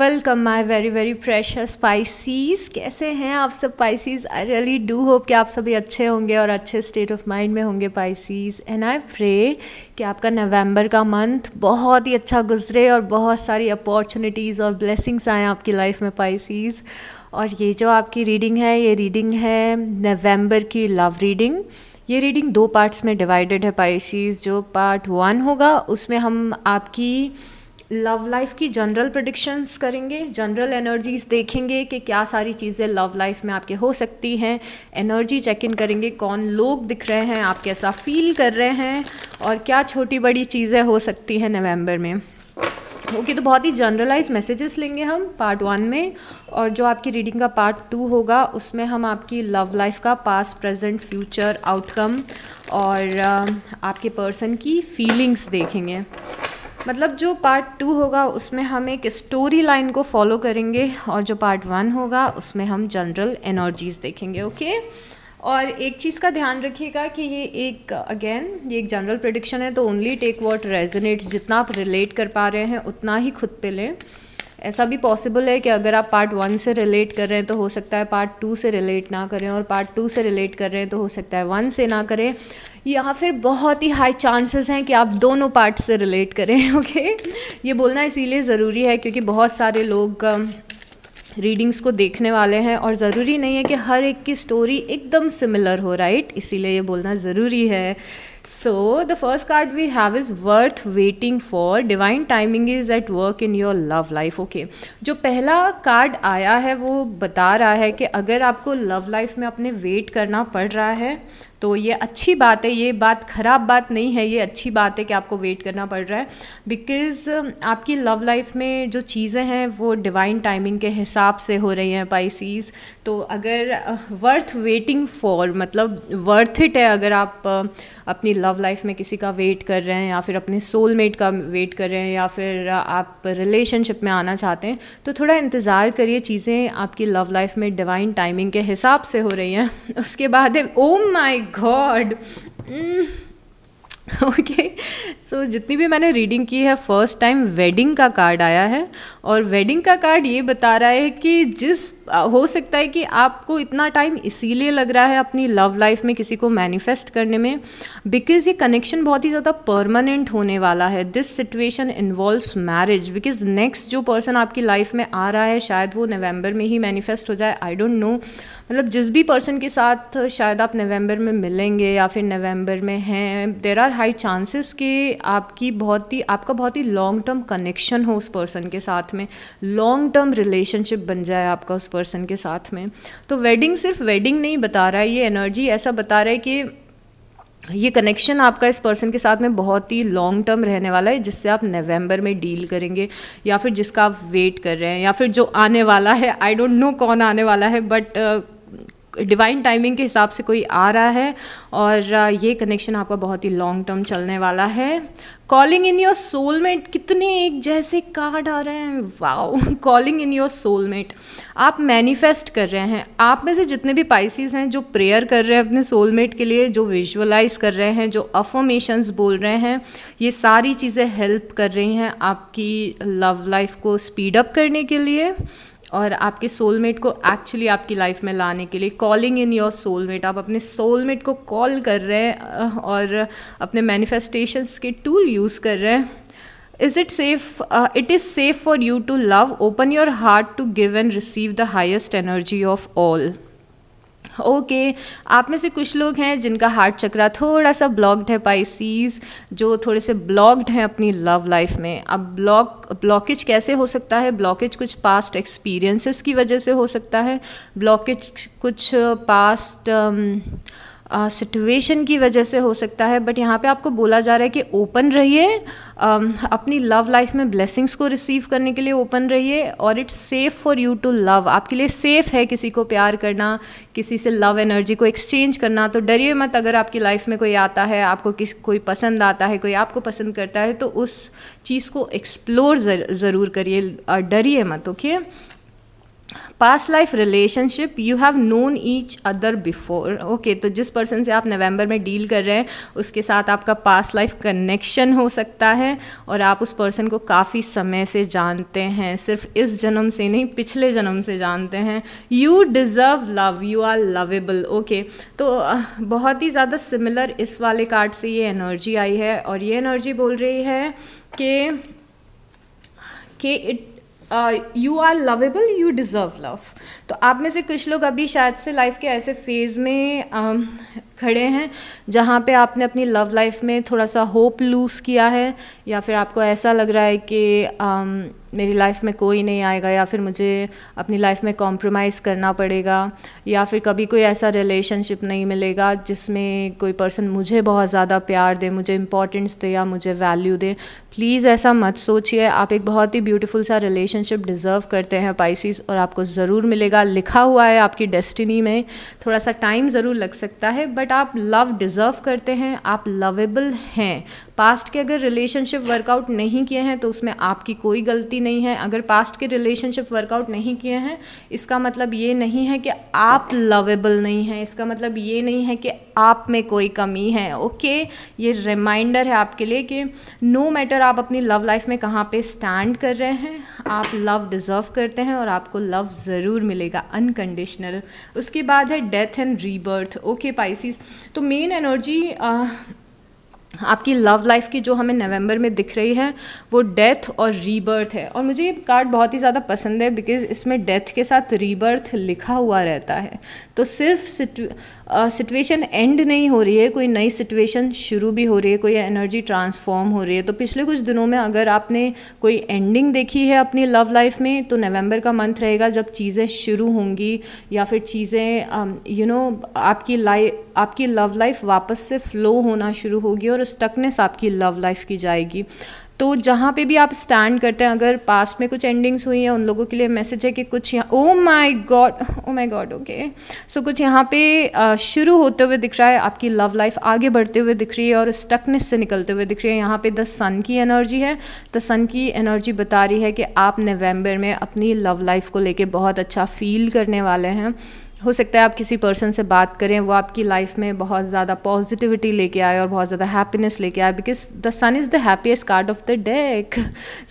Welcome my very very fresh Pisces कैसे हैं आप सब Pisces I really do hope कि आप सभी अच्छे होंगे और अच्छे स्टेट ऑफ माइंड में होंगे पाइसीज़ एंड आई प्रे कि आपका नवंबर का मंथ बहुत ही अच्छा गुजरे और बहुत सारी अपॉर्चुनिटीज़ और ब्लेसिंग्स आएँ आपकी लाइफ में पाइसीज़ और ये जो आपकी रीडिंग है ये रीडिंग है नवम्बर की लव रीडिंग ये रीडिंग दो पार्ट्स में डिवाइडेड है पाइसीज़ जो पार्ट वन होगा उसमें हम आपकी लव लाइफ की जनरल प्रडिक्शंस करेंगे जनरल एनर्जीज देखेंगे कि क्या सारी चीज़ें लव लाइफ में आपके हो सकती हैं एनर्जी चेक इन करेंगे कौन लोग दिख रहे हैं आप कैसा फील कर रहे हैं और क्या छोटी बड़ी चीज़ें हो सकती हैं नवंबर में ओके okay, तो बहुत ही जनरलाइज मैसेजेस लेंगे हम पार्ट वन में और जो आपकी रीडिंग का पार्ट टू होगा उसमें हम आपकी लव लाइफ का पास्ट प्रेजेंट फ्यूचर आउटकम और uh, आपके पर्सन की फीलिंग्स देखेंगे मतलब जो पार्ट टू होगा उसमें हम एक स्टोरी लाइन को फॉलो करेंगे और जो पार्ट वन होगा उसमें हम जनरल एनर्जीज़ देखेंगे ओके और एक चीज़ का ध्यान रखिएगा कि ये एक अगेन ये एक जनरल प्रडिक्शन है तो ओनली टेक वॉट रेजोनेट्स जितना आप रिलेट कर पा रहे हैं उतना ही खुद पे लें ऐसा भी पॉसिबल है कि अगर आप पार्ट वन से रिलेट कर रहे हैं तो हो सकता है पार्ट टू से रिलेट ना करें और पार्ट टू से रिलेट कर रहे हैं तो हो सकता है वन से ना करें या फिर बहुत ही हाई चांसेस हैं कि आप दोनों पार्ट से रिलेट करें ओके ये बोलना इसीलिए ज़रूरी है क्योंकि बहुत सारे लोग रीडिंग्स को देखने वाले हैं और ज़रूरी नहीं है कि हर एक की स्टोरी एकदम सिमिलर हो राइट इसीलिए ये बोलना ज़रूरी है So, the first card we have is worth waiting for. Divine timing is at work in your love life. Okay. जो पहला कार्ड आया है वो बता रहा है कि अगर आपको लव लाइफ में अपने वेट करना पड़ रहा है तो ये अच्छी बात है ये बात ख़राब बात नहीं है ये अच्छी बात है कि आपको वेट करना पड़ रहा है बिकॉज़ um, आपकी लव लाइफ में जो चीज़ें हैं वो डिवाइन टाइमिंग के हिसाब से हो रही हैं पाइसीज तो अगर वर्थ वेटिंग फॉर मतलब वर्थ इट है अगर आप uh, अपनी लव लाइफ में किसी का वेट कर रहे हैं या फिर अपने सोलमेट का वेट कर रहे हैं या फिर uh, आप रिलेशनशिप में आना चाहते हैं तो थोड़ा इंतज़ार करिए चीज़ें आपकी लव लाइफ में डिवाइन टाइमिंग के हिसाब से हो रही हैं उसके बाद oh my oh god mm. Okay so so, जितनी भी मैंने रीडिंग की है फर्स्ट टाइम वेडिंग का कार्ड आया है और वेडिंग का कार्ड ये बता रहा है कि जिस हो सकता है कि आपको इतना टाइम इसीलिए लग रहा है अपनी लव लाइफ में किसी को मैनिफेस्ट करने में बिकॉज ये कनेक्शन बहुत ही ज़्यादा परमानेंट होने वाला है this situation involves marriage because next जो पर्सन आपकी लाइफ में आ रहा है शायद वो नवंबर में ही मैनिफेस्ट हो जाए आई डोंट नो मतलब जिस भी पर्सन के साथ शायद आप नवंबर में मिलेंगे या फिर नवंबर में हैं देर आर हाई चांसेस कि आपकी बहुत ही आपका बहुत ही लॉन्ग टर्म कनेक्शन हो उस पर्सन के साथ में लॉन्ग टर्म रिलेशनशिप बन जाए आपका उस पर्सन के साथ में तो वेडिंग सिर्फ वेडिंग नहीं बता रहा है ये एनर्जी ऐसा बता रहा है कि ये कनेक्शन आपका इस पर्सन के साथ में बहुत ही लॉन्ग टर्म रहने वाला है जिससे आप नवंबर में डील करेंगे या फिर जिसका आप वेट कर रहे हैं या फिर जो आने वाला है आई डोंट नो कौन आने वाला है बट डिवाइन टाइमिंग के हिसाब से कोई आ रहा है और ये कनेक्शन आपका बहुत ही लॉन्ग टर्म चलने वाला है कॉलिंग इन योर सोलमेट कितने एक जैसे कार्ड आ रहे हैं wow calling in your soulmate आप मैनिफेस्ट कर रहे हैं आप में से जितने भी पाइसिस हैं जो प्रेयर कर रहे हैं अपने सोलमेट के लिए जो विजुअलाइज कर रहे हैं जो अफॉर्मेशंस बोल रहे हैं ये सारी चीज़ें हेल्प कर रही हैं आपकी लव लाइफ को स्पीड अप करने के लिए और आपके सोलमेट को एक्चुअली आपकी लाइफ में लाने के लिए कॉलिंग इन योर सोलमेट आप अपने सोलमेट को कॉल कर रहे हैं और अपने मैनिफेस्टेशंस के टूल यूज़ कर रहे हैं is it safe it is safe for you to love open your heart to give and receive the highest energy of all okay okay. आप में से कुछ लोग हैं जिनका हार्ट चक्रा थोड़ा सा ब्लॉक्ड है पाइसीज जो थोड़े से ब्लॉक्ड हैं अपनी लव लाइफ में अब ब्लॉक ब्लॉकेज कैसे हो सकता है ब्लॉकेज कुछ पास्ट एक्सपीरियंसेस की वजह से हो सकता है ब्लॉकेज कुछ पास्ट सिचुएशन की वजह से हो सकता है बट यहाँ पे आपको बोला जा रहा है कि ओपन रहिए अपनी लव लाइफ में ब्लेसिंग्स को रिसीव करने के लिए ओपन रहिए और it's safe for you to love आपके लिए सेफ है किसी को प्यार करना किसी से लव एनर्जी को एक्सचेंज करना तो डरिए मत अगर आपकी लाइफ में कोई आता है आपको किस कोई पसंद आता है कोई आपको पसंद करता है तो उस चीज़ को एक्सप्लोर ज़रूर करिए डरिए मत okay past life relationship you have known each other before okay तो जिस पर्सन से आप नवंबर में डील कर रहे हैं उसके साथ आपका पास्ट लाइफ कनेक्शन हो सकता है और आप उस पर्सन को काफ़ी समय से जानते हैं सिर्फ इस जन्म से नहीं पिछले जन्म से जानते हैं you deserve love you are lovable okay तो बहुत ही ज़्यादा सिमिलर इस वाले कार्ड से ये एनर्जी आई है और ये एनर्जी बोल रही है कि कि it you are lovable you deserve love तो आप में से कुछ लोग अभी शायद से लाइफ के ऐसे फेज़ में um, खड़े हैं जहाँ पे आपने अपनी लव लाइफ में थोड़ा सा होप लूज़ किया है या फिर आपको ऐसा लग रहा है कि आम, um, मेरी लाइफ में कोई नहीं आएगा या फिर मुझे अपनी लाइफ में कॉम्प्रोमाइज़ करना पड़ेगा या फिर कभी कोई ऐसा रिलेशनशिप नहीं मिलेगा जिसमें कोई पर्सन मुझे बहुत ज़्यादा प्यार दे मुझे इंपॉर्टेंस दे या मुझे वैल्यू दे प्लीज़ ऐसा मत सोचिए आप एक बहुत ही ब्यूटीफुल सा रिलेशनशिप डिज़र्व करते हैं पाइसिस और आपको ज़रूर मिलेगा लिखा हुआ है आपकी डेस्टिनी में थोड़ा सा टाइम ज़रूर लग सकता है बट दैट आप लव डिज़र्व करते हैं आप लवेबल हैं पास्ट के अगर रिलेशनशिप वर्कआउट नहीं किए हैं तो उसमें आपकी कोई गलती नहीं है अगर पास्ट के रिलेशनशिप वर्कआउट नहीं किए हैं इसका मतलब ये नहीं है कि आप लवेबल नहीं हैं इसका मतलब ये नहीं है कि आप में कोई कमी है ओके okay? ये रिमाइंडर है आपके लिए कि नो no मैटर आप अपनी लव लाइफ में कहाँ पे स्टैंड कर रहे हैं आप लव डिज़र्व करते हैं और आपको लव ज़रूर मिलेगा अनकंडीशनल उसके बाद है death and rebirth okay Pisces तो मेन एनर्जी uh, आपकी लव लाइफ की जो हमें नवंबर में दिख रही है वो डेथ और रीबर्थ है और मुझे ये कार्ड बहुत ही ज़्यादा पसंद है बिकॉज इसमें डेथ के साथ रीबर्थ लिखा हुआ रहता है तो सिर्फ सिचुएशन uh, एंड नहीं हो रही है कोई नई सिचुएशन शुरू भी हो रही है कोई एनर्जी ट्रांसफॉर्म हो रही है तो पिछले कुछ दिनों में अगर आपने कोई एंडिंग देखी है अपनी लव लाइफ में तो नवंबर का मंथ रहेगा जब चीज़ें शुरू होंगी या फिर चीज़ें यू नो आपकी लाइफ आपकी लव लाइफ वापस से फ्लो होना शुरू होगी और स्टकनेस आपकी लव लाइफ की जाएगी तो जहाँ पे भी आप स्टैंड करते हैं अगर पास्ट में कुछ एंडिंग्स हुई हैं उन लोगों के लिए मैसेज है कि कुछ यहाँ oh my god oh my god okay so कुछ यहाँ पे शुरू होते हुए दिख रहा है आपकी लव लाइफ आगे बढ़ते हुए दिख रही है और स्टकनेस से निकलते हुए दिख रही है यहाँ पे द सन की एनर्जी है द सन की एनर्जी बता रही है कि आप नवम्बर में अपनी लव लाइफ को लेकर बहुत अच्छा फील करने वाले हैं हो सकता है आप किसी पर्सन से बात करें वो आपकी लाइफ में बहुत ज़्यादा पॉजिटिविटी लेके आए और बहुत ज़्यादा हैप्पीनेस लेके आए because the sun is the happiest card of the deck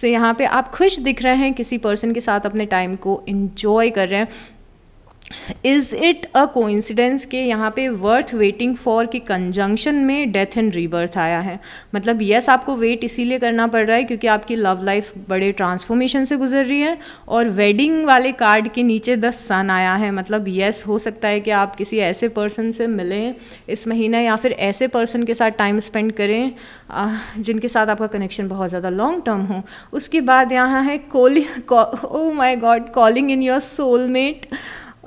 so यहाँ पे आप खुश दिख रहे हैं किसी पर्सन के साथ अपने टाइम को इन्जॉय कर रहे हैं इज़ इट अ कोइंसिडेंस के यहाँ पे वर्थ वेटिंग फॉर के कंजंक्शन में डेथ एंड रीबर्थ आया है मतलब यस yes, आपको वेट इसीलिए करना पड़ रहा है क्योंकि आपकी लव लाइफ बड़े ट्रांसफॉर्मेशन से गुजर रही है और वेडिंग वाले कार्ड के नीचे द सन आया है मतलब यस yes, हो सकता है कि आप किसी ऐसे पर्सन से मिलें इस महीना या फिर ऐसे पर्सन के साथ टाइम स्पेंड करें जिनके साथ आपका कनेक्शन बहुत ज़्यादा लॉन्ग टर्म हो उसके बाद यहाँ है calling oh my god calling in your soulmate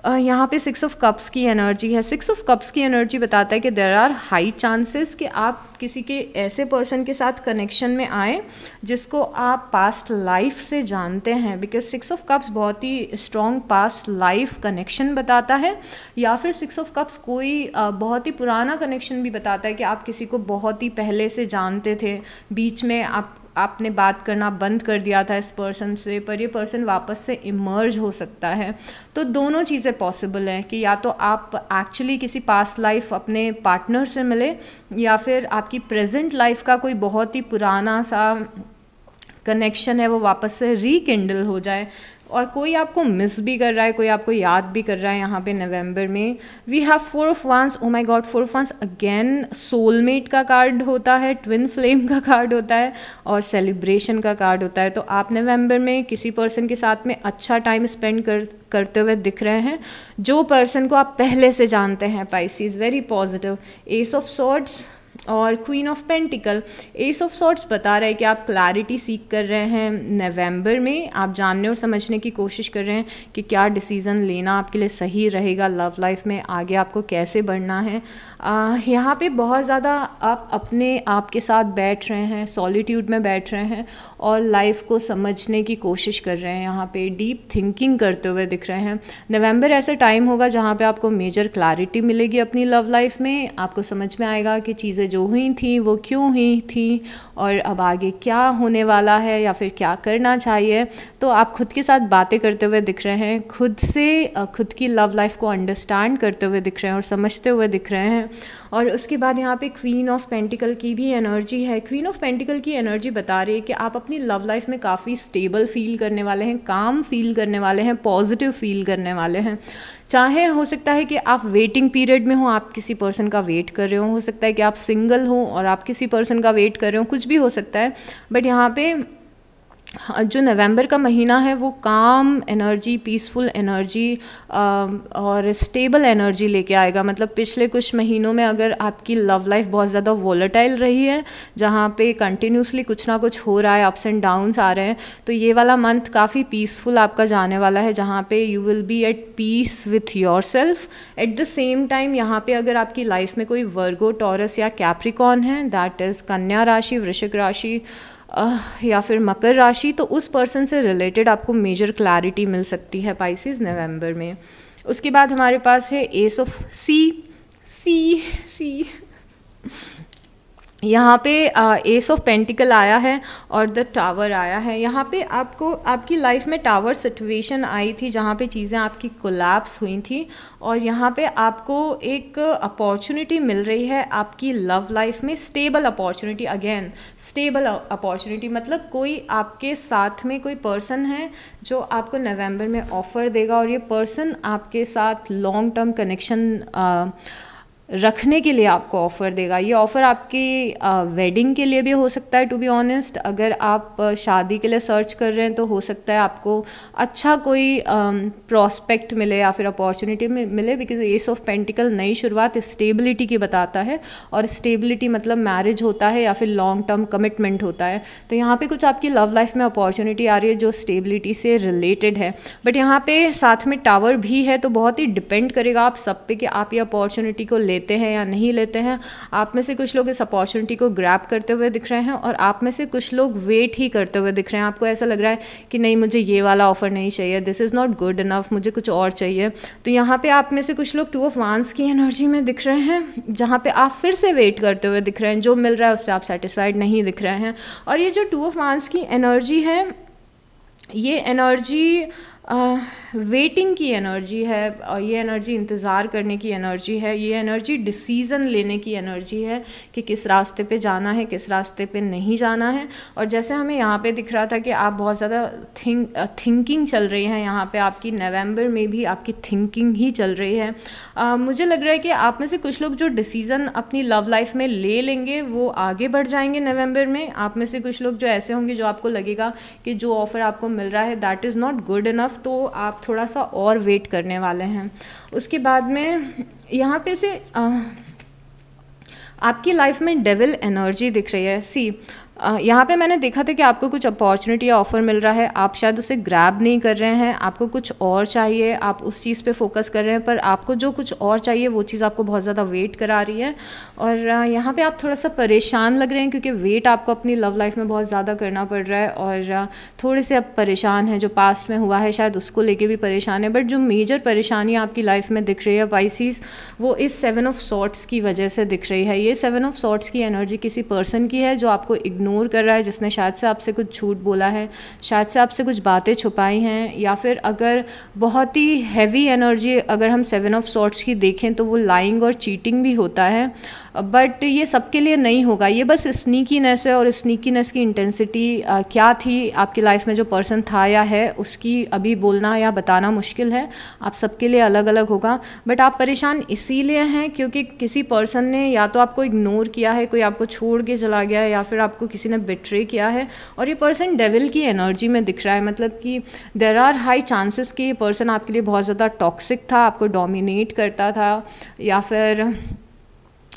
यहाँ पे सिक्स ऑफ कप्स की एनर्जी है सिक्स ऑफ कप्स की एनर्जी बताता है कि देर आर हाई चांसेस कि आप किसी के ऐसे पर्सन के साथ कनेक्शन में आए जिसको आप पास्ट लाइफ से जानते हैं बिकॉज सिक्स ऑफ कप्स बहुत ही स्ट्रॉन्ग पास्ट लाइफ कनेक्शन बताता है या फिर सिक्स ऑफ कप्स कोई बहुत ही पुराना कनेक्शन भी बताता है कि आप किसी को बहुत ही पहले से जानते थे बीच में आप आपने बात करना बंद कर दिया था इस पर्सन से पर ये पर्सन वापस से इमर्ज हो सकता है तो दोनों चीज़ें पॉसिबल हैं कि या तो आप एक्चुअली किसी पास्ट लाइफ अपने पार्टनर से मिले या फिर आपकी प्रेजेंट लाइफ का कोई बहुत ही पुराना सा कनेक्शन है वो वापस से रिकिंडल हो जाए और कोई आपको मिस भी कर रहा है कोई आपको याद भी कर रहा है यहाँ पे नवंबर में we have four of wands oh my god four of wands again soulmate का कार्ड होता है ट्विन फ्लेम का कार्ड होता है और सेलिब्रेशन का कार्ड होता है तो आप नवंबर में किसी पर्सन के साथ में अच्छा टाइम स्पेंड कर करते हुए दिख रहे हैं जो पर्सन को आप पहले से जानते हैं is very positive ace of swords और queen of pentacle ace of swords बता रहा है कि आप क्लैरिटी सीख कर रहे हैं नवंबर में आप जानने और समझने की कोशिश कर रहे हैं कि क्या डिसीज़न लेना आपके लिए सही रहेगा लव लाइफ में आगे आपको कैसे बढ़ना है यहाँ पे बहुत ज़्यादा आप अपने आप के साथ बैठ रहे हैं सॉलिट्यूड में बैठ रहे हैं और लाइफ को समझने की कोशिश कर रहे हैं यहाँ पर डीप थिंकिंग करते हुए दिख रहे हैं नवम्बर ऐसा टाइम होगा जहाँ पर आपको मेजर क्लैरिटी मिलेगी अपनी लव लाइफ में आपको समझ में आएगा कि चीज़ें जो हुई थी वो क्यों हुई थी और अब आगे क्या होने वाला है या फिर क्या करना चाहिए तो आप खुद के साथ बातें करते हुए दिख रहे हैं खुद से खुद की लव लाइफ को अंडरस्टैंड करते हुए दिख रहे हैं और समझते हुए दिख रहे हैं और उसके बाद यहाँ पे क्वीन ऑफ पेंटिकल की भी एनर्जी है क्वीन ऑफ पेंटिकल की एनर्जी बता रही है कि आप अपनी लव लाइफ में काफ़ी स्टेबल फील करने वाले हैं काम फील करने वाले हैं पॉजिटिव फील करने वाले हैं चाहे हो सकता है कि आप वेटिंग पीरियड में हो आप किसी पर्सन का वेट कर रहे हो हो सकता है कि आप सिंगल हो और आप किसी पर्सन का वेट कर रहे हो कुछ भी हो सकता है बट यहाँ पे हाँ, जो नवंबर का महीना है वो काम एनर्जी पीसफुल एनर्जी और स्टेबल एनर्जी लेके आएगा मतलब पिछले कुछ महीनों में अगर आपकी लव लाइफ बहुत ज़्यादा वोलेटाइल रही है जहाँ पे कंटिन्यूसली कुछ ना कुछ हो रहा है अप्स एंड डाउन्स आ रहे हैं तो ये वाला मंथ काफ़ी पीसफुल आपका जाने वाला है जहाँ पे you will be at peace with your self at the same time यहाँ पे अगर आपकी लाइफ में कोई वर्गो टॉरस या कैप्रिकॉन है दैट इज़ कन्या राशि वृषिक राशि या फिर मकर राशि तो उस पर्सन से रिलेटेड आपको मेजर क्लैरिटी मिल सकती है पाइसिस नवंबर में उसके बाद हमारे पास है एस ऑफ सी सी सी यहाँ पे एस ऑफ पेंटिकल आया है और द टावर आया है यहाँ पे आपको आपकी लाइफ में टावर सिचुएशन आई थी जहाँ पे चीज़ें आपकी कोलैप्स हुई थी और यहाँ पे आपको एक अपॉर्चुनिटी मिल रही है आपकी लव लाइफ में stable opportunity again stable opportunity मतलब कोई आपके साथ में कोई पर्सन है जो आपको नवंबर में ऑफ़र देगा और ये पर्सन आपके साथ लॉन्ग टर्म कनेक्शन रखने के लिए आपको ऑफ़र देगा ये ऑफ़र आपकी वेडिंग के लिए भी हो सकता है टू बी ऑनेस्ट अगर आप शादी के लिए सर्च कर रहे हैं तो हो सकता है आपको अच्छा कोई प्रॉस्पेक्ट मिले या फिर अपॉर्चुनिटी मिले बिकॉज एस ऑफ पेंटिकल नई शुरुआत स्टेबिलिटी की बताता है और स्टेबिलिटी मतलब मैरिज होता है या फिर लॉन्ग टर्म कमिटमेंट होता है तो यहाँ पर कुछ आपकी लव लाइफ में अपॉर्चुनिटी आ रही है जो स्टेबिलिटी से रिलेटेड है बट यहाँ पर साथ में टावर भी है तो बहुत ही डिपेंड करेगा आप सब पे कि आप ये अपॉर्चुनिटी को ले लेते हैं या नहीं लेते हैं आप में से कुछ लोग इस अपॉर्चुनिटी को ग्रैप करते हुए दिख रहे हैं और आप में से कुछ लोग वेट ही करते हुए दिख रहे हैं आपको ऐसा लग रहा है कि नहीं मुझे ये वाला ऑफर नहीं चाहिए this is not good enough मुझे कुछ और चाहिए तो यहाँ पर आप में से कुछ लोग टू ऑफ वांस की एनर्जी में दिख रहे हैं जहाँ पर आप फिर से वेट करते हुए दिख रहे हैं जो मिल रहा है उससे आप सेटिस्फाइड नहीं दिख रहे हैं और ये जो टू ऑफ वांस की एनर्जी है ये एनर्जी वेटिंग की एनर्जी है और ये एनर्जी इंतज़ार करने की एनर्जी है ये एनर्जी डिसीज़न लेने की एनर्जी है कि किस रास्ते पे जाना है किस रास्ते पे नहीं जाना है और जैसे हमें यहाँ पे दिख रहा था कि आप बहुत ज़्यादा थिंक थिंकिंग चल रही है यहाँ पे आपकी नवंबर में भी आपकी थिंकिंग ही चल रही है आ, मुझे लग रहा है कि आप में से कुछ लोग जो डिसीज़न अपनी लव लाइफ में ले लेंगे वो आगे बढ़ जाएंगे नवम्बर में आप में से कुछ लोग जो ऐसे होंगे जो आपको लगेगा कि जो ऑफ़र आपको मिल रहा है that is not good enough तरफ तो आप थोड़ा सा और वेट करने वाले हैं उसके बाद में यहाँ पे से आ, आपकी लाइफ में डेविल एनर्जी दिख रही है सी यहाँ पे मैंने देखा था कि आपको कुछ अपॉर्चुनिटी या ऑफ़र मिल रहा है आप शायद उसे ग्रैब नहीं कर रहे हैं आपको कुछ और चाहिए आप उस चीज़ पे फोकस कर रहे हैं पर आपको जो कुछ और चाहिए वो चीज़ आपको बहुत ज़्यादा वेट करा रही है और यहाँ पे आप थोड़ा सा परेशान लग रहे हैं क्योंकि वेट आपको अपनी लव लाइफ में बहुत ज़्यादा करना पड़ रहा है और थोड़े से आप परेशान हैं जो पास्ट में हुआ है शायद उसको लेके भी परेशान है बट जो मेजर परेशानी आपकी लाइफ में दिख रही है वाइसीज वो इस सेवन ऑफ सॉट्स की वजह से दिख रही है ये सेवन ऑफ सॉट्स की एनर्जी किसी पर्सन की है जो आपको इग्नोर इग्नोर कर रहा है जिसने शायद से आपसे कुछ झूठ बोला है शायद से आपसे कुछ बातें छुपाई हैं या फिर अगर बहुत ही हैवी एनर्जी अगर हम सेवन ऑफ सॉर्ट्स की देखें तो वो लाइंग और चीटिंग भी होता है बट ये सबके लिए नहीं होगा ये बस स्नीकीनेस है और स्नीकीनेस की इंटेंसिटी क्या थी आपकी लाइफ में जो पर्सन था या है उसकी अभी बोलना या बताना मुश्किल है आप सबके लिए अलग अलग होगा बट आप परेशान इसीलिए हैं क्योंकि किसी पर्सन ने या तो आपको इग्नोर किया है कोई आपको छोड़ के चला गया है या फिर आपको किसी किसी ने बिट्रे किया है और ये पर्सन डेविल की एनर्जी में दिख रहा है मतलब कि देर आर हाई चांसेस कि ये पर्सन आपके लिए बहुत ज़्यादा टॉक्सिक था आपको डोमिनेट करता था या फिर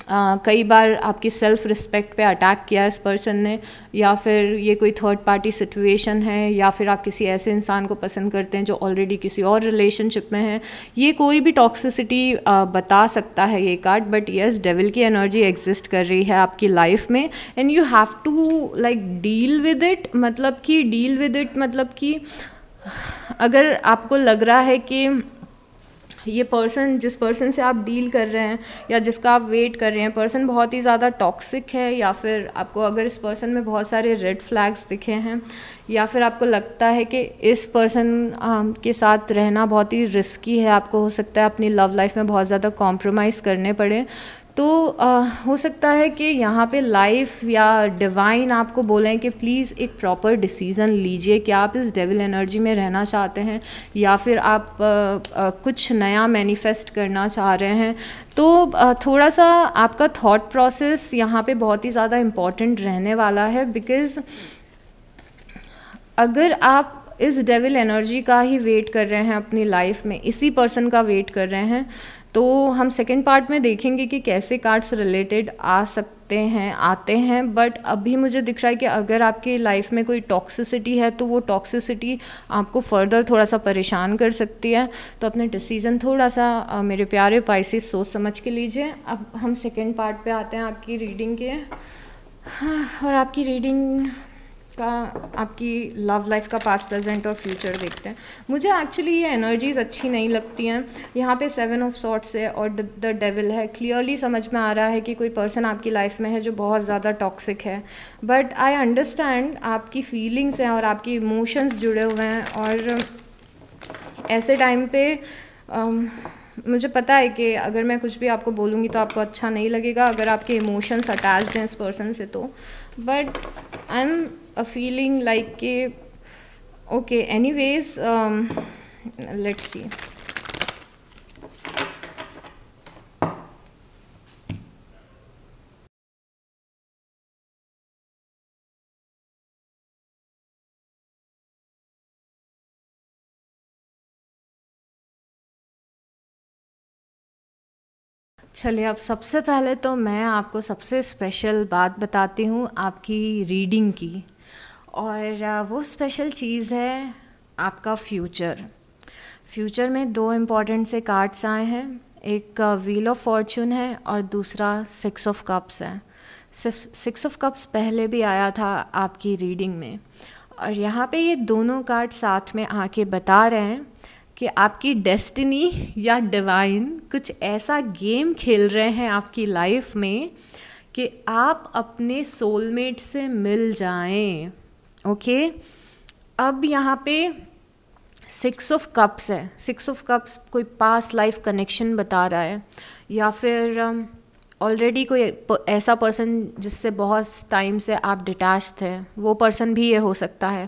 Uh, कई बार आपकी सेल्फ रिस्पेक्ट पे अटैक किया इस पर्सन ने या फिर ये कोई थर्ड पार्टी सिचुएशन है या फिर आप किसी ऐसे इंसान को पसंद करते हैं जो ऑलरेडी किसी और रिलेशनशिप में है ये कोई भी टॉक्सिसिटी uh, बता सकता है ये कार्ड बट येस डेविल की एनर्जी एग्जिस्ट कर रही है आपकी लाइफ में and you have to like deal with it मतलब कि डील विद इट मतलब कि अगर आपको लग रहा है कि ये पर्सन जिस पर्सन से आप डील कर रहे हैं या जिसका आप वेट कर रहे हैं पर्सन बहुत ही ज़्यादा टॉक्सिक है या फिर आपको अगर इस पर्सन में बहुत सारे रेड फ्लैग्स दिखे हैं या फिर आपको लगता है कि इस पर्सन um, के साथ रहना बहुत ही रिस्की है आपको हो सकता है अपनी लव लाइफ में बहुत ज़्यादा कॉम्प्रोमाइज़ करने पड़े तो आ, हो सकता है कि यहाँ पे लाइफ या डिवाइन आपको बोलें कि प्लीज़ एक प्रॉपर डिसीज़न लीजिए कि आप इस डेविल एनर्जी में रहना चाहते हैं या फिर आप आ, आ, कुछ नया मैनिफेस्ट करना चाह रहे हैं तो आ, थोड़ा सा आपका थॉट प्रोसेस यहाँ पे बहुत ही ज़्यादा इम्पॉर्टेंट रहने वाला है बिकॉज़ अगर आप इस डेविल एनर्जी का ही वेट कर रहे हैं अपनी लाइफ में इसी पर्सन का वेट कर रहे हैं तो हम सेकेंड पार्ट में देखेंगे कि कैसे कार्ड्स रिलेटेड आ सकते हैं आते हैं बट अभी मुझे दिख रहा है कि अगर आपकी लाइफ में कोई टॉक्सिसिटी है तो वो टॉक्सिसिटी आपको फर्दर थोड़ा सा परेशान कर सकती है तो अपने डिसीज़न थोड़ा सा मेरे प्यारे पाइसी सोच समझ के लीजिए अब हम सेकेंड पार्ट पे आते हैं आपकी रीडिंग के हाँ, और आपकी रीडिंग का आपकी लव लाइफ का पास्ट प्रेजेंट और फ्यूचर देखते हैं मुझे एक्चुअली ये एनर्जीज अच्छी नहीं लगती हैं यहाँ पे सेवन ऑफ सॉट्स है और द डेविल है क्लियरली समझ में आ रहा है कि कोई पर्सन आपकी लाइफ में है जो बहुत ज़्यादा टॉक्सिक है बट आई अंडरस्टैंड आपकी फीलिंग्स हैं और आपकी इमोशंस जुड़े हुए हैं और ऐसे टाइम पे um, मुझे पता है कि अगर मैं कुछ भी आपको बोलूँगी तो आपको अच्छा नहीं लगेगा अगर आपके इमोशंस अटैच्ड हैं इस पर्सन से तो but I am a feeling like के ओके एनी वेज लेट्स चलिए अब सबसे पहले तो मैं आपको सबसे स्पेशल बात बताती हूँ आपकी रीडिंग की और वो स्पेशल चीज़ है आपका फ्यूचर फ्यूचर में दो इम्पॉर्टेंट से कार्ड्स आए हैं एक व्हील ऑफ फॉर्चून है और दूसरा सिक्स ऑफ कप्स है सिक्स ऑफ कप्स पहले भी आया था आपकी रीडिंग में और यहाँ पे ये दोनों कार्ड साथ में आके बता रहे हैं कि आपकी डेस्टिनी या डिवाइन कुछ ऐसा गेम खेल रहे हैं आपकी लाइफ में कि आप अपने सोलमेट से मिल जाएं ओके अब यहाँ पे सिक्स ऑफ कप्स है सिक्स ऑफ कप्स कोई पास लाइफ कनेक्शन बता रहा है या फिर ऑलरेडी um, कोई ऐसा पर्सन जिससे बहुत टाइम से आप डिटैच थे वो पर्सन भी ये हो सकता है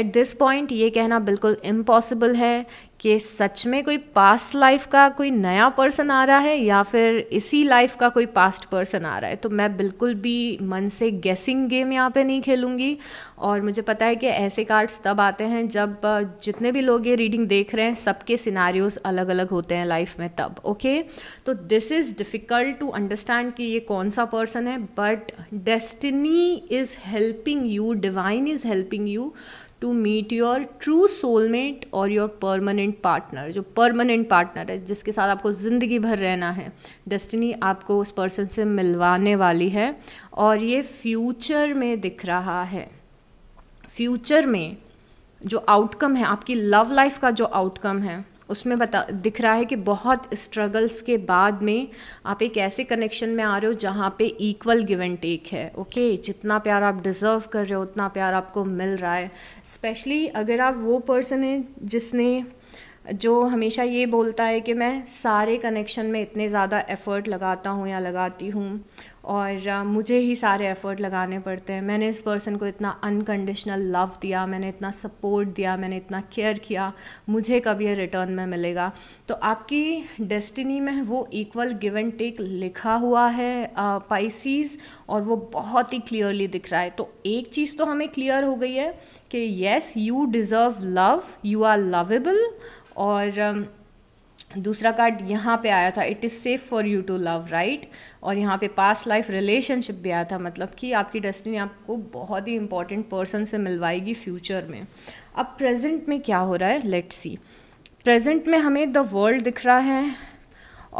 एट दिस पॉइंट ये कहना बिल्कुल इम्पॉसिबल है कि सच में कोई पास्ट लाइफ का कोई नया पर्सन आ रहा है या फिर इसी लाइफ का कोई पास्ट पर्सन आ रहा है तो मैं बिल्कुल भी मन से गेसिंग गेम यहाँ पे नहीं खेलूँगी और मुझे पता है कि ऐसे कार्ड्स तब आते हैं जब जितने भी लोग ये रीडिंग देख रहे हैं सबके सिनारियोज अलग अलग होते हैं लाइफ में तब ओके तो this is difficult to understand कि ये कौन सा पर्सन है but destiny is helping you divine is helping you to meet your true soulmate और योर परमानेंट पार्टनर जो परमानेंट पार्टनर है जिसके साथ आपको ज़िंदगी भर रहना है डेस्टिनी आपको उस पर्सन से मिलवाने वाली है और ये फ्यूचर में दिख रहा है फ्यूचर में जो आउटकम है आपकी लव लाइफ का जो आउटकम है उसमें बता दिख रहा है कि बहुत स्ट्रगल्स के बाद में आप एक ऐसे कनेक्शन में आ रहे हो जहाँ पे इक्वल गिव एंड टेक है ओके जितना प्यार आप डिज़र्व कर रहे हो उतना प्यार आपको मिल रहा है स्पेशली अगर आप वो पर्सन हैं जिसने जो हमेशा ये बोलता है कि मैं सारे कनेक्शन में इतने ज़्यादा एफ़र्ट लगाता हूँ या लगाती हूँ और मुझे ही सारे एफ़र्ट लगाने पड़ते हैं मैंने इस पर्सन को इतना अनकंडीशनल लव दिया मैंने इतना सपोर्ट दिया मैंने इतना केयर किया मुझे कब ये रिटर्न में मिलेगा तो आपकी डेस्टिनी में वो इक्वल गिव एंड टेक लिखा हुआ है पाइसीज और वो बहुत ही क्लियरली दिख रहा है तो एक चीज़ तो हमें क्लियर हो गई है कि yes you deserve love you are lovable और दूसरा कार्ड यहाँ पे आया था it is safe for you to love right और यहाँ पे पास लाइफ रिलेशनशिप भी आया था मतलब कि आपकी डेस्टिनी आपको बहुत ही इंपॉर्टेंट पर्सन से मिलवाएगी फ्यूचर में अब प्रेजेंट में क्या हो रहा है लेट्स सी प्रेजेंट में हमें द वर्ल्ड दिख रहा है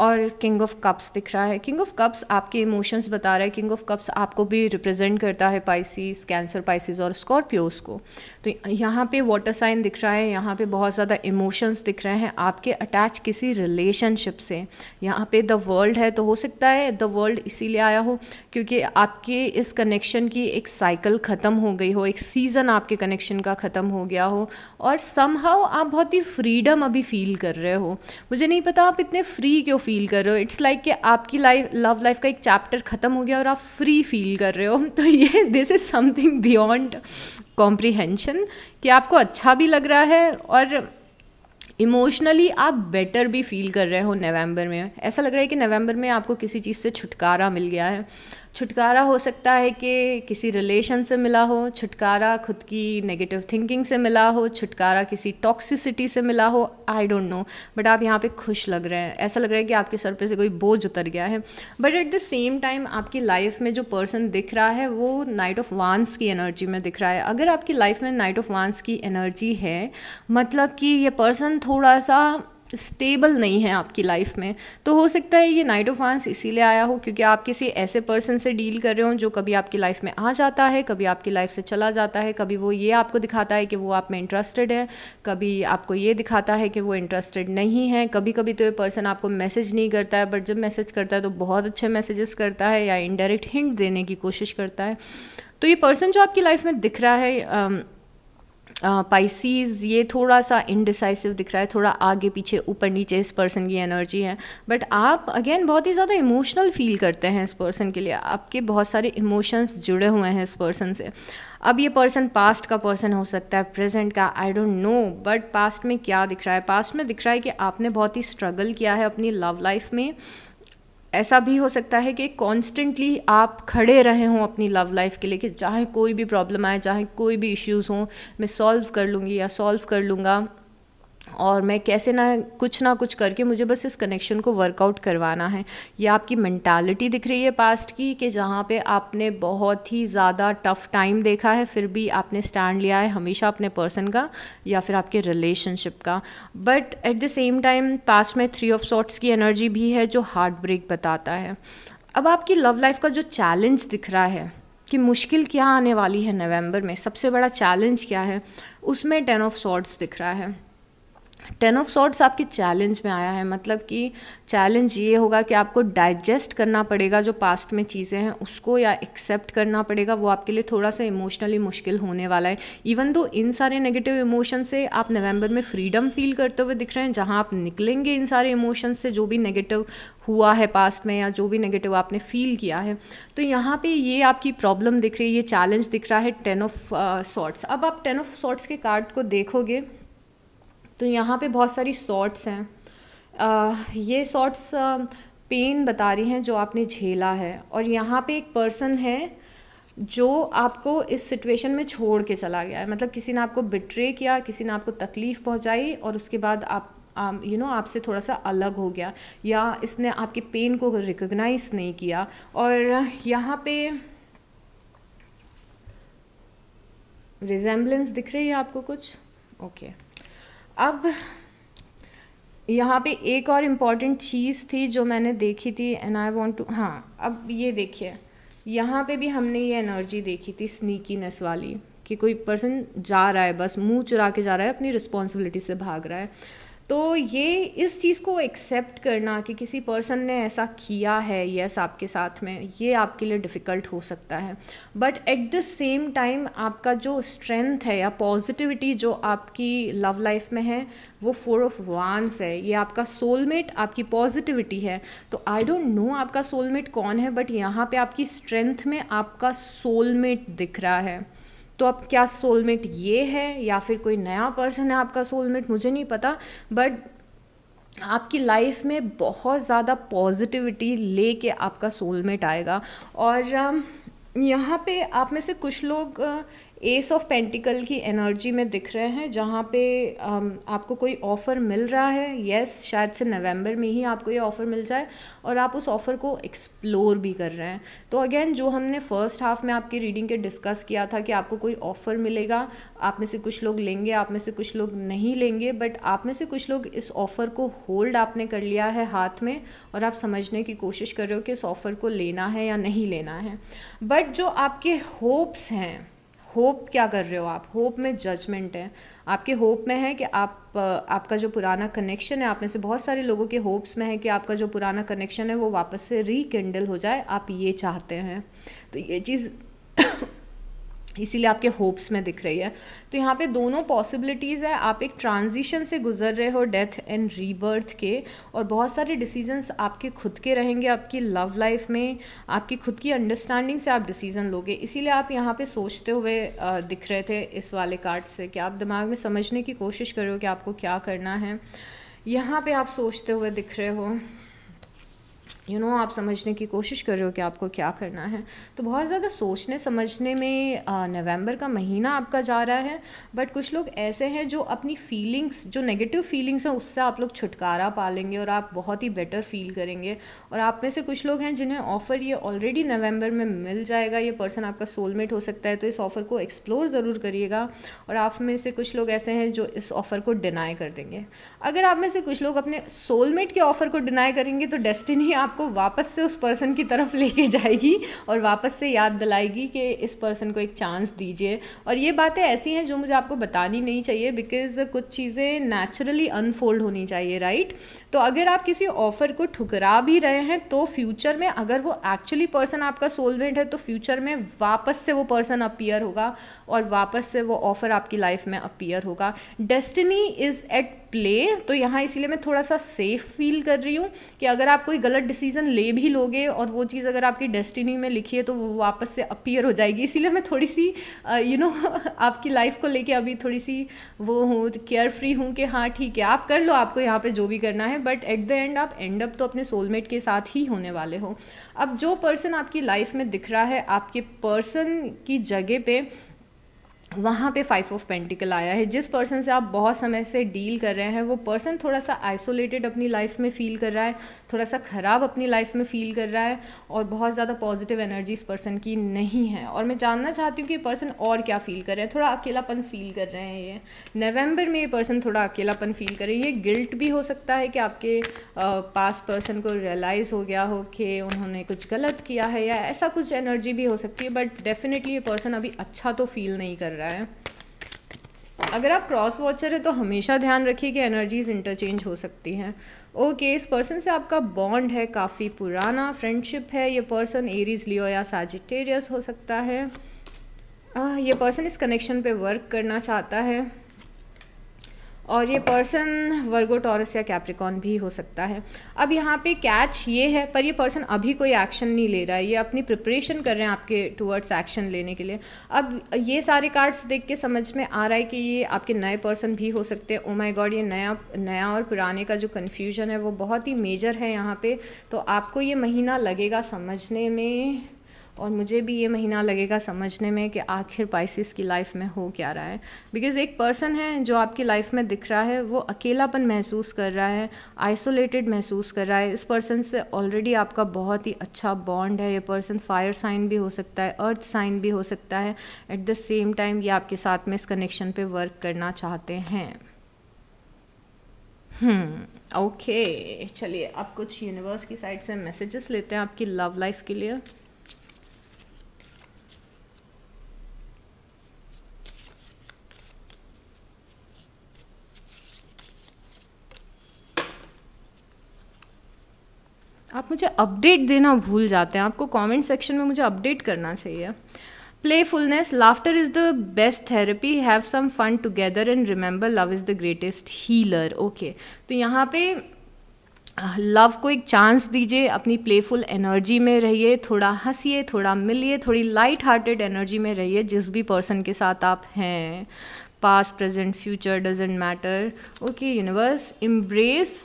और किंग ऑफ कप्स दिख रहा है किंग ऑफ कप्स आपके इमोशंस बता रहा है किंग ऑफ कप्स आपको भी रिप्रेजेंट करता है पाइसिस कैंसर पाइसिस और स्कॉर्पियोस को तो यहाँ पे वाटर साइन दिख रहा है यहाँ पे बहुत ज़्यादा इमोशंस दिख रहे हैं आपके अटैच किसी रिलेशनशिप से यहाँ पे द वर्ल्ड है तो हो सकता है द वर्ल्ड इसीलिए आया हो क्योंकि आपके इस कनेक्शन की एक साइकिल ख़त्म हो गई हो एक सीज़न आपके कनेक्शन का ख़त्म हो गया हो और समहाउ आप बहुत ही फ्रीडम अभी फील कर रहे हो मुझे नहीं पता आप इतने फ्री क्यों फील कर रहे हो इट्स लाइक कि आपकी लाइफ लव लाइफ का एक चैप्टर ख़त्म हो गया और आप फ्री फील कर रहे हो तो ये this is something beyond comprehension कि आपको अच्छा भी लग रहा है और इमोशनली आप बेटर भी फील कर रहे हो नवंबर में ऐसा लग रहा है कि नवंबर में आपको किसी चीज़ से छुटकारा मिल गया है छुटकारा हो सकता है कि किसी रिलेशन से मिला हो छुटकारा खुद की नेगेटिव थिंकिंग से मिला हो छुटकारा किसी टॉक्सिसिटी से मिला हो आई डोंट नो बट आप यहाँ पे खुश लग रहे हैं ऐसा लग रहा है कि आपके सर पे से कोई बोझ उतर गया है but at the same time आपकी लाइफ में जो पर्सन दिख रहा है वो नाइट ऑफ वांस की एनर्जी में दिख रहा है अगर आपकी लाइफ में नाइट ऑफ वांस की एनर्जी है मतलब कि ये पर्सन थोड़ा सा स्टेबल नहीं है आपकी लाइफ में तो हो सकता है ये नाइट ऑफ वांस इसीलिए आया हो क्योंकि आप किसी ऐसे पर्सन से डील कर रहे हो जो कभी आपकी लाइफ में आ जाता है कभी आपकी लाइफ से चला जाता है कभी वो ये आपको दिखाता है कि वो आप में इंटरेस्टेड है कभी आपको ये दिखाता है कि वो इंटरेस्टेड नहीं है कभी कभी तो ये पर्सन आपको मैसेज नहीं करता है बट जब मैसेज करता है तो बहुत अच्छे मैसेजेस करता है या इनडायरेक्ट हिंट देने की कोशिश करता है तो ये पर्सन जो आपकी लाइफ में दिख रहा है पाइसीज ये थोड़ा सा इनडिसाइसिव दिख रहा है थोड़ा आगे पीछे ऊपर नीचे इस पर्सन की एनर्जी है बट आप अगेन बहुत ही ज़्यादा इमोशनल फील करते हैं इस पर्सन के लिए आपके बहुत सारे इमोशंस जुड़े हुए हैं इस पर्सन से अब ये पर्सन पास्ट का पर्सन हो सकता है प्रेजेंट का I don't know but past में क्या दिख रहा है पास्ट में दिख रहा है कि आपने बहुत ही स्ट्रगल किया है अपनी लव लाइफ में ऐसा भी हो सकता है कि कॉन्स्टेंटली आप खड़े रहे हों अपनी लव लाइफ के लिए कि चाहे कोई भी प्रॉब्लम आए चाहे कोई भी इश्यूज़ हों मैं सॉल्व कर लूँगी या सॉल्व कर लूँगा और मैं कैसे ना कुछ ना कुछ करके मुझे बस इस कनेक्शन को वर्कआउट करवाना है ये आपकी मैंटालिटी दिख रही है पास्ट की कि जहाँ पे आपने बहुत ही ज़्यादा टफ टाइम देखा है फिर भी आपने स्टैंड लिया है हमेशा अपने पर्सन का या फिर आपके रिलेशनशिप का but at the same time past में थ्री ऑफ सॉट्स की एनर्जी भी है जो हार्ट ब्रेक बताता है अब आपकी लव लाइफ का जो चैलेंज दिख रहा है कि मुश्किल क्या आने वाली है नवंबर में सबसे बड़ा चैलेंज क्या है उसमें टेन ऑफ सॉट्स दिख रहा है टेन ऑफ सॉर्ट्स आपके चैलेंज में आया है मतलब कि चैलेंज ये होगा कि आपको डाइजेस्ट करना पड़ेगा जो पास्ट में चीज़ें हैं उसको या एक्सेप्ट करना पड़ेगा वो आपके लिए थोड़ा सा इमोशनली मुश्किल होने वाला है इवन दो इन सारे नेगेटिव इमोशन से आप नवंबर में फ्रीडम फील करते हुए दिख रहे हैं जहाँ आप निकलेंगे इन सारे इमोशन से जो भी नेगेटिव हुआ है पास्ट में या जो भी नेगेटिव आपने फील किया है तो यहाँ पे ये आपकी प्रॉब्लम दिख रही है ये चैलेंज दिख रहा है टेन ऑफ सॉर्ट्स अब आप टेन ऑफ सॉर्ट्स के कार्ड को देखोगे तो यहाँ पे बहुत सारी सॉर्ट्स हैं ये सॉर्ट्स पेन बता रही हैं जो आपने झेला है और यहाँ पे एक पर्सन है जो आपको इस सिचुएशन में छोड़ के चला गया है मतलब किसी ने आपको बिट्रे किया किसी ने आपको तकलीफ़ पहुँचाई और उसके बाद आप यू नो आपसे थोड़ा सा अलग हो गया या इसने आपके पेन को रिकोगनाइज़ नहीं किया और यहाँ पे रिजेंबलेंस दिख रही है आपको कुछ ओके okay. अब यहाँ पे एक और इम्पॉर्टेंट चीज़ थी जो मैंने देखी थी एंड आई वॉन्ट टू हाँ अब ये देखिए यहाँ पे भी हमने ये एनर्जी देखी थी स्नीकीनेस वाली कि कोई पर्सन जा रहा है बस मुंह चुरा के जा रहा है अपनी रिस्पॉन्सिबिलिटी से भाग रहा है तो ये इस चीज़ को एक्सेप्ट करना कि किसी पर्सन ने ऐसा किया है यस आपके साथ में ये आपके लिए डिफ़िकल्ट हो सकता है but at the same time आपका जो स्ट्रेंथ है या पॉजिटिविटी जो आपकी लव लाइफ में है वो फोर ऑफ वांस है ये आपका सोलमेट आपकी पॉजिटिविटी है तो आई डोंट नो आपका सोलमेट कौन है बट यहाँ पे आपकी स्ट्रेंथ में आपका सोलमेट दिख रहा है तो अब क्या सोलमेट ये है या फिर कोई नया पर्सन है आपका सोलमेट मुझे नहीं पता बट आपकी लाइफ में बहुत ज़्यादा पॉजिटिविटी लेके आपका सोलमेट आएगा और यहाँ पे आप में से कुछ लोग एस ऑफ पेंटिकल की एनर्जी में दिख रहे हैं जहाँ पे um, आपको कोई ऑफ़र मिल रहा है येस शायद से नवंबर में ही आपको ये ऑफ़र मिल जाए और आप उस ऑफ़र को एक्सप्लोर भी कर रहे हैं तो अगेन जो हमने फ़र्स्ट हाफ में आपकी रीडिंग के डिस्कस किया था कि आपको कोई ऑफ़र मिलेगा आप में से कुछ लोग लेंगे आप में से कुछ लोग नहीं लेंगे बट आप में से कुछ लोग इस ऑफ़र को होल्ड आपने कर लिया है हाथ में और आप समझने की कोशिश कर रहे हो कि इस ऑफ़र को लेना है या नहीं लेना है बट जो आपके होप्स हैं होप क्या कर रहे हो आप होप में जजमेंट है आपके होप में है कि आप आपका जो पुराना कनेक्शन है आप में से बहुत सारे लोगों के होप्स में है कि आपका जो पुराना कनेक्शन है वो वापस से रिकिंडल हो जाए आप ये चाहते हैं तो ये चीज़ इसीलिए आपके होप्स में दिख रही है तो यहाँ पे दोनों पॉसिबिलिटीज़ है आप एक ट्रांजिशन से गुजर रहे हो डेथ एंड रीबर्थ के और बहुत सारे डिसीजंस आपके खुद के रहेंगे आपकी लव लाइफ में आपकी खुद की अंडरस्टैंडिंग से आप डिसीजन लोगे इसीलिए आप यहाँ पे सोचते हुए दिख रहे थे इस वाले कार्ड से कि आप दिमाग में समझने की कोशिश कर रहे हो कि आपको क्या करना है यहाँ पर आप सोचते हुए दिख रहे हो यू you नो know, आप समझने की कोशिश कर रहे हो कि आपको क्या करना है तो बहुत ज़्यादा सोचने समझने में नवंबर का महीना आपका जा रहा है बट कुछ लोग ऐसे हैं जो अपनी फीलिंग्स जो नेगेटिव फीलिंग्स हैं उससे आप लोग छुटकारा पा लेंगे और आप बहुत ही बेटर फील करेंगे और आप में से कुछ लोग हैं जिन्हें ऑफ़र ये ऑलरेडी नवंबर में मिल जाएगा ये पर्सन आपका सोलमेट हो सकता है तो इस ऑफ़र को एक्सप्लोर ज़रूर करिएगा और आप में से कुछ लोग ऐसे हैं जो इस ऑफ़र को डिनाई कर देंगे अगर आप में से कुछ लोग अपने सोलमेट के ऑफ़र को डिनाई करेंगे तो डेस्टिनी आप आपको वापस से उस पर्सन की तरफ लेके जाएगी और वापस से याद दिलाएगी कि इस पर्सन को एक चांस दीजिए और ये बातें ऐसी हैं जो मुझे आपको बतानी नहीं चाहिए बिकॉज़ कुछ चीज़ें नेचुरली अनफोल्ड होनी चाहिए राइट तो अगर आप किसी ऑफ़र को ठुकरा भी रहे हैं तो फ्यूचर में अगर वो एक्चुअली पर्सन आपका सोलवेंट है तो फ्यूचर में वापस से वो पर्सन अपीयर होगा और वापस से वो ऑफ़र आपकी लाइफ में अपीयर होगा डेस्टिनी इज़ एट प्ले तो यहाँ इसीलिए मैं थोड़ा सा सेफ फील कर रही हूँ कि अगर आप कोई गलत डिसीज़न ले भी लोगे और वो चीज़ अगर आपकी डेस्टिनी में लिखी है तो वो वापस से अपीयर हो जाएगी इसीलिए मैं थोड़ी सी यू नो आपकी लाइफ को लेके अभी थोड़ी सी वो हूँ केयर फ्री हूँ कि हाँ ठीक है आप कर लो आपको यहाँ पे जो भी करना है हैं बट एट द एंड आप एंड अप तो अपने सोलमेट के साथ ही होने वाले हो अब जो पर्सन आपकी लाइफ में दिख रहा है आपके पर्सन की जगह पे वहाँ पे फाइव ऑफ पेंटिकल आया है जिस पर्सन से आप बहुत समय से डील कर रहे हैं वो पर्सन थोड़ा सा आइसोलेटेड अपनी लाइफ में फ़ील कर रहा है थोड़ा सा ख़राब अपनी लाइफ में फ़ील कर रहा है और बहुत ज़्यादा पॉजिटिव एनर्जी इस पर्सन की नहीं है और मैं जानना चाहती हूँ कि ये पर्सन और क्या फ़ील कर रहे हैं थोड़ा अकेलापन फील कर रहे हैं ये नवंबर में ये पर्सन थोड़ा अकेलापन फील कर रहे हैं ये गिल्ट भी हो सकता है कि आपके पास पर्सन को रियलाइज़ हो गया हो कि उन्होंने कुछ गलत किया है या ऐसा कुछ एनर्जी भी हो सकती है बट डेफिनेटली ये पर्सन अभी अच्छा तो फील नहीं कर रहा रहा है अगर आप क्रॉस वॉचर है तो हमेशा ध्यान रखिए कि एनर्जीज इंटरचेंज हो सकती हैं ओके इस पर्सन से आपका बॉन्ड है काफ़ी पुराना फ्रेंडशिप है ये पर्सन एरीज लियो या साजिटेरियस हो सकता है आ, ये पर्सन इस कनेक्शन पे वर्क करना चाहता है और ये पर्सन वर्गो टॉरस या कैप्रिकॉन भी हो सकता है अब यहाँ पे कैच ये है पर ये पर्सन अभी कोई एक्शन नहीं ले रहा है ये अपनी प्रिपरेशन कर रहे हैं आपके टूवर्ड्स एक्शन लेने के लिए अब ये सारे कार्ड्स देख के समझ में आ रहा है कि ये आपके नए पर्सन भी हो सकते हैं ओ माई गॉड ये नया नया और पुराने का जो कन्फ्यूजन है वो बहुत ही मेजर है यहाँ पर तो आपको ये महीना लगेगा समझने में और मुझे भी ये महीना लगेगा समझने में कि आखिर पाइसिस की लाइफ में हो क्या रहा है बिकॉज़ एक पर्सन है जो आपकी लाइफ में दिख रहा है वो अकेलापन महसूस कर रहा है आइसोलेटेड महसूस कर रहा है इस पर्सन से ऑलरेडी आपका बहुत ही अच्छा बॉन्ड है ये पर्सन फायर साइन भी हो सकता है अर्थ साइन भी हो सकता है एट द सेम टाइम ये आपके साथ में इस कनेक्शन पर वर्क करना चाहते हैं ओके hmm, okay, चलिए अब कुछ यूनिवर्स की साइड से मैसेजेस लेते हैं आपकी लव लाइफ के लिए आप मुझे अपडेट देना भूल जाते हैं आपको कमेंट सेक्शन में मुझे अपडेट करना चाहिए playfulness laughter is the best therapy have some fun together and remember love is the greatest healer okay तो यहाँ पे लव को एक चांस दीजिए अपनी प्लेफुल एनर्जी में रहिए थोड़ा हंसिए थोड़ा मिलिए थोड़ी लाइट हार्टेड एनर्जी में रहिए जिस भी पर्सन के साथ आप हैं past present future doesn't matter okay universe embrace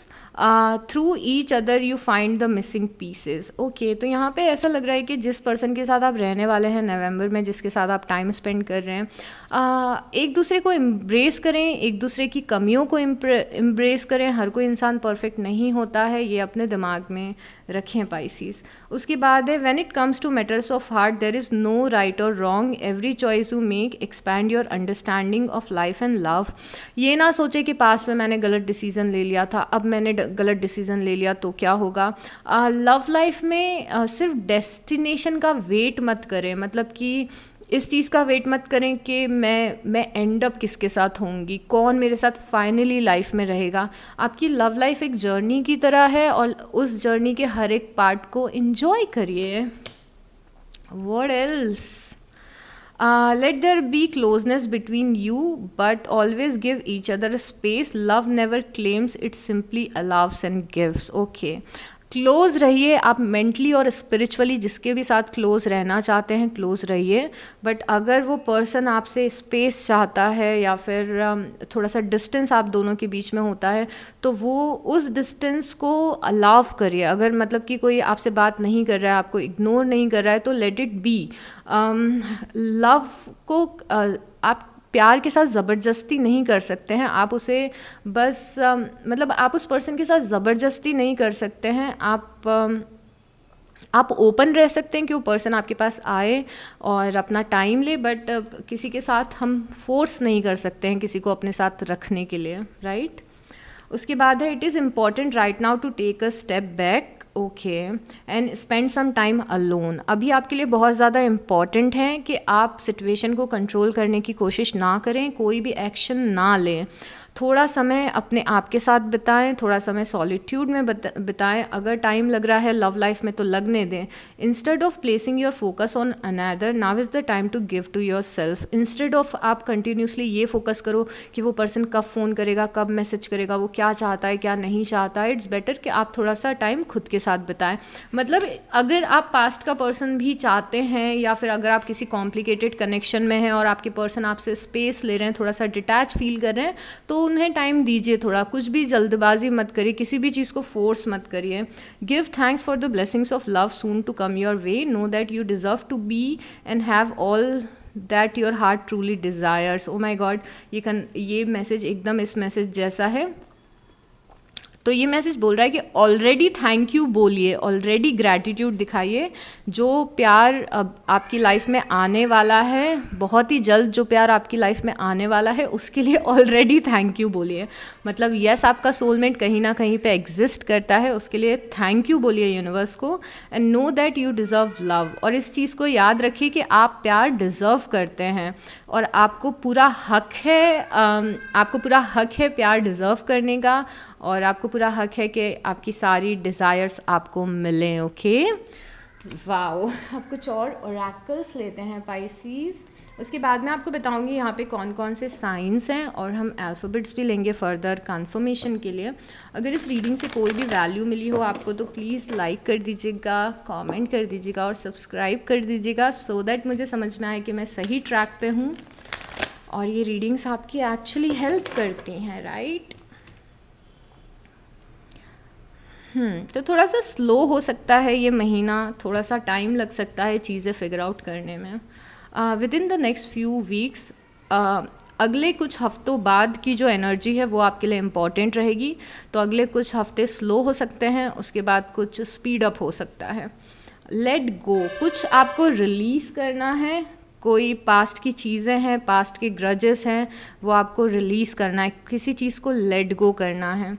through each other you find the missing pieces okay तो यहाँ पे ऐसा लग रहा है कि जिस पर्सन के साथ आप रहने वाले हैं नवंबर में जिसके साथ आप टाइम स्पेंड कर रहे हैं uh, एक दूसरे को एम्ब्रेस करें एक दूसरे की कमियों को एम्ब्रेस करें हर कोई इंसान परफेक्ट नहीं होता है ये अपने दिमाग में रखें पाइसिस उसके बाद है when it comes to matters of heart there is no right or wrong every choice you make expand your understanding of life and love ये ना सोचे कि पास्ट में मैंने गलत डिसीजन ले लिया था अब मैंने गलत डिसीज़न ले लिया तो क्या होगा लव लाइफ में सिर्फ डेस्टिनेशन का वेट मत करें मतलब कि इस चीज़ का वेट मत करें कि मैं मैं एंड अप किसके साथ होंगी कौन मेरे साथ फाइनली लाइफ में रहेगा आपकी लव लाइफ एक जर्नी की तरह है और उस जर्नी के हर एक पार्ट को इन्जॉय करिए what else Uh, let there be closeness between you, but always give each other space. Love never claims, it simply allows and gives. Okay. Close रहिए आप मेंटली और स्पिरिचुअली जिसके भी साथ क्लोज रहना चाहते हैं क्लोज रहिए बट अगर वो पर्सन आपसे स्पेस चाहता है या फिर थोड़ा सा डिस्टेंस आप दोनों के बीच में होता है तो वो उस डिस्टेंस को अलाव करिए अगर मतलब कि कोई आपसे बात नहीं कर रहा है आपको इग्नोर नहीं कर रहा है तो लेट इट बी लव को uh, आप प्यार के साथ ज़बरदस्ती नहीं कर सकते हैं आप उसे बस आ, मतलब आप उस पर्सन के साथ ज़बरदस्ती नहीं कर सकते हैं आप आ, आप ओपन रह सकते हैं कि वो पर्सन आपके पास आए और अपना टाइम ले बट किसी के साथ हम फोर्स नहीं कर सकते हैं किसी को अपने साथ रखने के लिए राइट right? उसके बाद है it is important right now to take a step back okay and spend some time alone अभी आपके लिए बहुत ज़्यादा इम्पॉर्टेंट है कि आप सिचुएशन को कंट्रोल करने की कोशिश ना करें कोई भी एक्शन ना लें थोड़ा समय अपने आप के साथ बिताएं थोड़ा समय सॉलिट्यूड में बिताएं अगर टाइम लग रहा है लव लाइफ में तो लगने दें instead of placing your focus on another now is the time to give to yourself instead of आप कंटिन्यूसली ये फोकस करो कि वो पर्सन कब फ़ोन करेगा कब मैसेज करेगा वो क्या चाहता है क्या नहीं चाहता है इट्स बेटर कि आप थोड़ा सा टाइम खुद के साथ बिताएं मतलब अगर आप पास्ट का पर्सन भी चाहते हैं या फिर अगर आप किसी कॉम्प्लिकेटेड कनेक्शन में हैं और आपके पर्सन आपसे स्पेस ले रहे हैं थोड़ा सा डिटैच फील कर रहे हैं तो उन्हें टाइम दीजिए थोड़ा कुछ भी जल्दबाजी मत करिए किसी भी चीज़ को फोर्स मत करिए give thanks for the blessings of love soon to come your way know that you deserve to be and have all that your heart truly desires oh my god ये कन ये मैसेज एकदम इस message जैसा है तो ये message बोल रहा है कि ऑलरेडी थैंक यू बोलिए ऑलरेडी ग्रैटिट्यूड दिखाइए जो प्यार अब आपकी लाइफ में आने वाला है बहुत ही जल्द जो प्यार आपकी लाइफ में आने वाला है उसके लिए ऑलरेडी थैंक यू बोलिए मतलब यस yes, आपका सोलमेट कहीं ना कहीं पे एग्जिस्ट करता है उसके लिए थैंक यू बोलिए यूनिवर्स को and know that you deserve love और इस चीज़ को याद रखिए कि आप प्यार डिज़र्व करते हैं और आपको पूरा हक है आपको पूरा हक है प्यार डिज़र्व करने का और आपको पूरा हक है कि आपकी सारी डिज़ायर्स आपको मिलें ओके okay? वाओ अब कुछ और ओरैकल्स लेते हैं पाइसीज उसके बाद में आपको बताऊंगी यहाँ पे कौन कौन से साइंस हैं और हम अल्फ़ाबेट्स भी लेंगे फर्दर कंफर्मेशन के लिए अगर इस रीडिंग से कोई भी वैल्यू मिली हो आपको तो प्लीज़ लाइक कर दीजिएगा कमेंट कर दीजिएगा और सब्सक्राइब कर दीजिएगा सो so दैट मुझे समझ में आए कि मैं सही ट्रैक पे हूँ और ये रीडिंग्स आपकी एक्चुअली हेल्प करती हैं राइट हम्म, तो थोड़ा सा स्लो हो सकता है ये महीना थोड़ा सा टाइम लग सकता है चीज़ें फिगर आउट करने में within the next few weeks अगले कुछ हफ्तों बाद की जो एनर्जी है वो आपके लिए इम्पॉर्टेंट रहेगी तो अगले कुछ हफ्ते स्लो हो सकते हैं उसके बाद कुछ स्पीड अप हो सकता है लेट गो कुछ आपको रिलीज़ करना है कोई पास्ट की चीज़ें हैं पास्ट के ग्रजेस हैं वो आपको रिलीज़ करना है किसी चीज़ को लेट गो करना है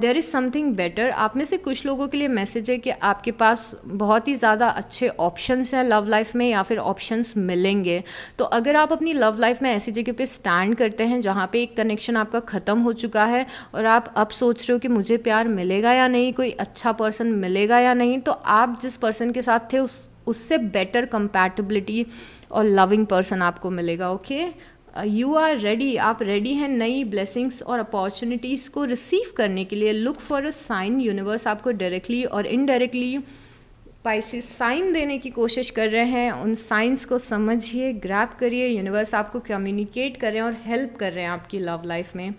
देर इज़ समथिंग बेटर आप में से कुछ लोगों के लिए मैसेज है कि आपके पास बहुत ही ज़्यादा अच्छे ऑप्शंस हैं लव लाइफ में या फिर ऑप्शंस मिलेंगे तो अगर आप अपनी लव लाइफ में ऐसी जगह पे स्टैंड करते हैं जहाँ पे एक कनेक्शन आपका ख़त्म हो चुका है और आप अब सोच रहे हो कि मुझे प्यार मिलेगा या नहीं कोई अच्छा पर्सन मिलेगा या नहीं तो आप जिस पर्सन के साथ थे उस उससे बेटर कंपैटिबिलिटी और लविंग पर्सन आपको मिलेगा okay okay? You are ready आप रेडी हैं नई ब्लेसिंग्स और अपॉर्चुनिटीज़ को रिसीव करने के लिए look for a sign universe आपको डायरेक्टली और इनडायरेक्टली पाइसिस साइन देने की कोशिश कर रहे हैं उन साइंस को समझिए ग्रैप करिए यूनिवर्स आपको कम्युनिकेट कर रहे हैं और हेल्प कर रहे हैं आपकी लव लाइफ में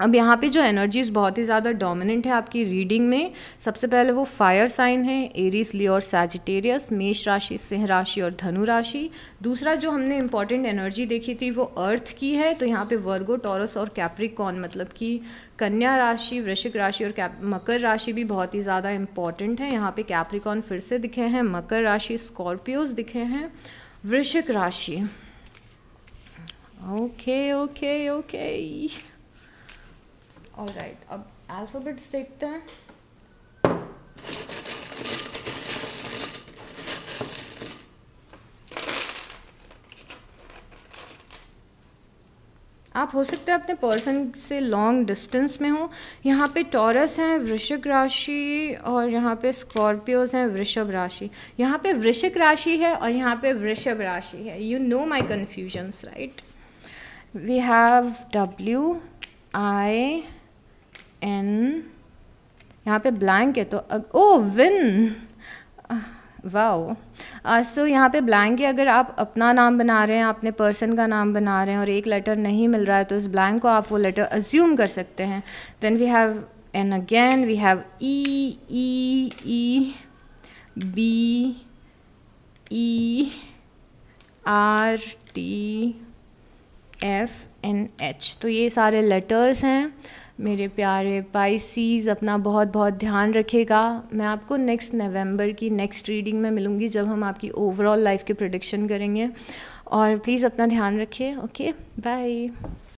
अब यहाँ पे जो एनर्जीज बहुत ही ज़्यादा डोमिनेंट है आपकी रीडिंग में सबसे पहले वो फायर साइन है एरीस लियोर सैजिटेरियस मेष राशि सिंह राशि और धनु राशि दूसरा जो हमने इम्पॉर्टेंट एनर्जी देखी थी वो अर्थ की है तो यहाँ पे वर्गो टॉरस और कैप्रिकॉन मतलब कि कन्या राशि वृश्चिक राशि और कैप मकर राशि भी बहुत ही ज़्यादा इंपॉर्टेंट है यहाँ पर कैप्रिकॉन फिर से दिखे हैं मकर राशि स्कॉर्पियोज दिखे हैं वृश्चिक राशि okay okay okay all right अब अल्फ़ाबेट्स देखते हैं आप हो सकते हैं अपने पर्सन से लॉन्ग डिस्टेंस में हो यहाँ पे टॉरस हैं वृश्चिक राशि और यहाँ पे स्कॉर्पियोज हैं वृषभ राशि यहाँ पे वृश्चिक राशि है और यहाँ पे वृषभ राशि है you know my confusions right we have W I N यहाँ पे ब्लैंक है तो ओ विन वाओ सो यहाँ पे ब्लैंक है अगर आप अपना नाम बना रहे हैं अपने पर्सन का नाम बना रहे हैं और एक लेटर नहीं मिल रहा है तो उस ब्लैंक को आप वो लेटर अज्यूम कर सकते हैं then we have N again we have E E E B E R T F N H तो ये सारे लेटर्स हैं मेरे प्यारे पाइसीज अपना बहुत बहुत ध्यान रखेगा मैं आपको नेक्स्ट नवंबर की नेक्स्ट रीडिंग में मिलूँगी जब हम आपकी ओवरऑल लाइफ के प्रोडिक्शन करेंगे और प्लीज़ अपना ध्यान रखिए ओके बाय